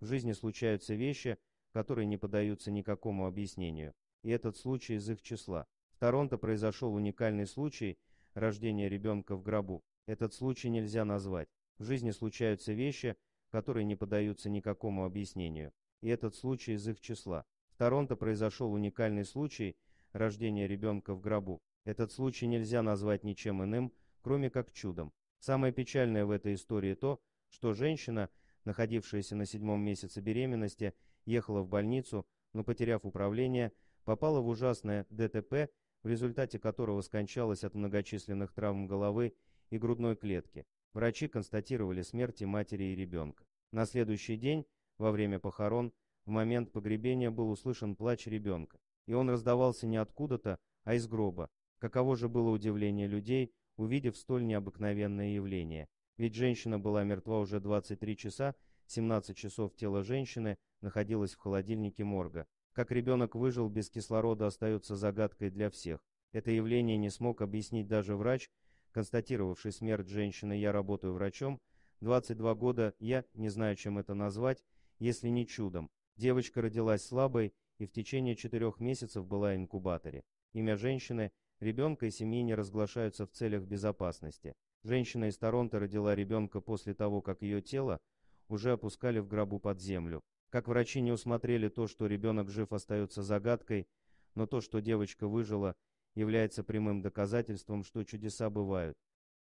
В жизни случаются вещи, которые не поддаются никакому объяснению, и этот случай из их числа. В Торонто произошел уникальный случай рождения ребенка в гробу. Этот случай нельзя назвать. В жизни случаются вещи, которые не поддаются никакому объяснению, и этот случай из их числа. В Торонто произошел уникальный случай рождения ребенка в гробу. Этот случай нельзя назвать ничем иным, кроме как чудом. Самое печальное в этой истории то, что женщина – находившаяся на седьмом месяце беременности, ехала в больницу, но, потеряв управление, попала в ужасное ДТП, в результате которого скончалась от многочисленных травм головы и грудной клетки. Врачи констатировали смерти матери и ребенка. На следующий день, во время похорон, в момент погребения был услышан плач ребенка, и он раздавался не откуда-то, а из гроба. Каково же было удивление людей, увидев столь необыкновенное явление ведь женщина была мертва уже 23 часа, 17 часов тело женщины находилось в холодильнике морга. Как ребенок выжил без кислорода остается загадкой для всех. Это явление не смог объяснить даже врач, констатировавший смерть женщины «Я работаю врачом», 22 года я, не знаю, чем это назвать, если не чудом. Девочка родилась слабой и в течение четырех месяцев была в инкубаторе. Имя женщины Ребенка и семьи не разглашаются в целях безопасности. Женщина из Торонто родила ребенка после того, как ее тело уже опускали в гробу под землю. Как врачи не усмотрели то, что ребенок жив, остается загадкой, но то, что девочка выжила, является прямым доказательством, что чудеса бывают.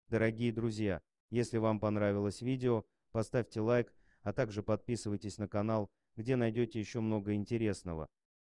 Дорогие друзья, если вам понравилось видео, поставьте лайк, а также подписывайтесь на канал, где найдете еще много интересного.